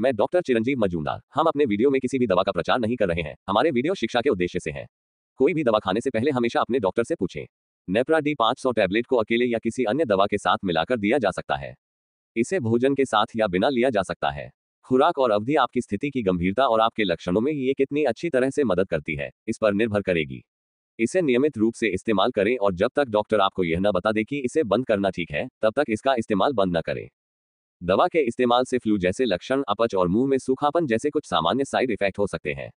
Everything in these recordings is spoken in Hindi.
मैं डॉक्टर चिरंजीव मजूमदार हम अपने वीडियो में किसी भी दवा का प्रचार नहीं कर रहे हैं हमारे वीडियो शिक्षा के उद्देश्य से है कोई भी दवा खाने से पहले हमेशा अपने डॉक्टर से पूछें नेप्रा डी पाँच सौ टैबलेट को अकेले या किसी अन्य दवा के साथ मिलाकर दिया जा सकता है इसे भोजन के साथ या बिना लिया जा सकता है खुराक और अवधि आपकी स्थिति की गंभीरता और आपके लक्षणों में ये कितनी अच्छी तरह से मदद करती है इस पर निर्भर करेगी इसे नियमित रूप से इस्तेमाल करें और जब तक डॉक्टर आपको यह न बता दे कि इसे बंद करना ठीक है तब तक इसका इस्तेमाल बंद न करें दवा के इस्तेमाल से फ्लू जैसे लक्षण अपच और मुंह में सूखापन जैसे कुछ सामान्य साइड इफेक्ट हो सकते हैं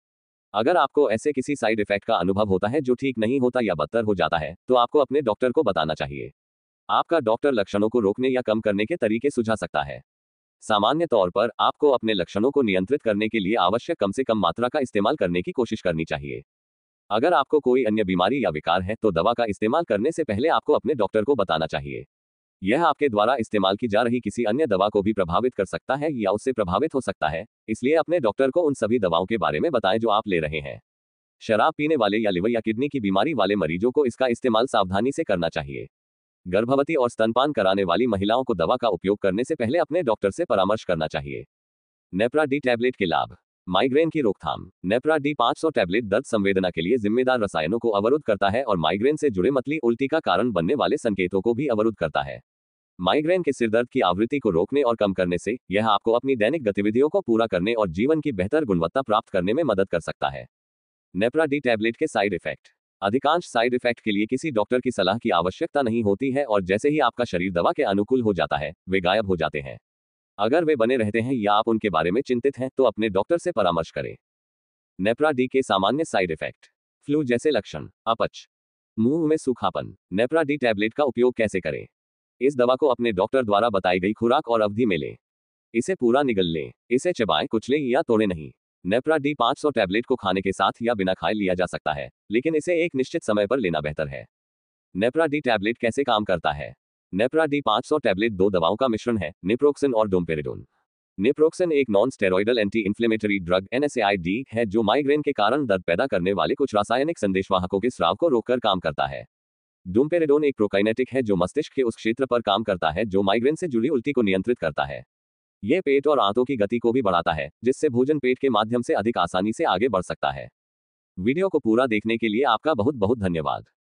अगर आपको ऐसे किसी साइड इफेक्ट का अनुभव होता है जो ठीक नहीं होता या बदतर हो जाता है तो आपको अपने डॉक्टर को बताना चाहिए आपका डॉक्टर लक्षणों को रोकने या कम करने के तरीके सुझा सकता है सामान्य तौर पर आपको अपने लक्षणों को नियंत्रित करने के लिए आवश्यक कम से कम मात्रा का इस्तेमाल करने की कोशिश करनी चाहिए अगर आपको कोई अन्य बीमारी या विकार है तो दवा का इस्तेमाल करने से पहले आपको अपने डॉक्टर को बताना चाहिए यह आपके द्वारा इस्तेमाल की जा रही किसी अन्य दवा को भी प्रभावित कर सकता है या उससे प्रभावित हो सकता है इसलिए अपने डॉक्टर को उन सभी दवाओं के बारे में बताएं जो आप ले रहे हैं शराब पीने वाले या लिवर या किडनी की बीमारी वाले मरीजों को इसका इस्तेमाल सावधानी से करना चाहिए गर्भवती और स्तनपान कराने वाली महिलाओं को दवा का उपयोग करने से पहले अपने डॉक्टर से परामर्श करना चाहिए नेप्रा डी टैबलेट के लाभ माइग्रेन की रोकथाम नेप्रा डी 500 टैबलेट दर्द संवेदना के लिए जिम्मेदार रसायनों को अवरुद्ध करता है और माइग्रेन से जुड़े मतली उल्टी का कारण बनने वाले संकेतों को भी अवरुद्ध करता है माइग्रेन के सिरदर्द की आवृत्ति को रोकने और कम करने से यह आपको अपनी दैनिक गतिविधियों को पूरा करने और जीवन की बेहतर गुणवत्ता प्राप्त करने में मदद कर सकता है नेप्रा डी टैबलेट के साइड इफेक्ट अधिकांश साइड इफेक्ट के लिए किसी डॉक्टर की सलाह की आवश्यकता नहीं होती है और जैसे ही आपका शरीर दवा के अनुकूल हो जाता है वे गायब हो जाते हैं अगर वे बने रहते हैं या आप उनके बारे में चिंतित हैं तो अपने डॉक्टर से परामर्श करें नेप्रा डी के सामान्य साइड इफेक्ट फ्लू जैसे लक्षण अपच मुंह में सूखापन नेप्रा डी टैबलेट का उपयोग कैसे करें इस दवा को अपने डॉक्टर द्वारा बताई गई खुराक और अवधि में लें इसे पूरा निगल लें इसे चबाएं कुचलें या तोड़े नहीं नेप्रा डी 500 टैबलेट को खाने के साथ या बिना खाए लिया जा सकता है लेकिन इसे एक निश्चित समय पर लेना बेहतर है नेप्रा डी टैबलेट कैसे काम करता है नेप्रा डी 500 टैबलेट दो दवाओं का मिश्रण है निप्रोक्सिन और डोमपेरिडोन निप्रोक्सिन एक non steroidal anti inflammatory drug एन है जो माइग्रेन के कारण दर्द पैदा करने वाले कुछ रासायनिक संदेशवाहकों के स्राव को रोककर काम करता है डोमपेरेडोन एक प्रोकाइनेटिक है जो मस्तिष्क के उस क्षेत्र पर काम करता है जो माइग्रेन से जुड़ी उल्टी को नियंत्रित करता है यह पेट और आंतों की गति को भी बढ़ाता है जिससे भोजन पेट के माध्यम से अधिक आसानी से आगे बढ़ सकता है वीडियो को पूरा देखने के लिए आपका बहुत बहुत धन्यवाद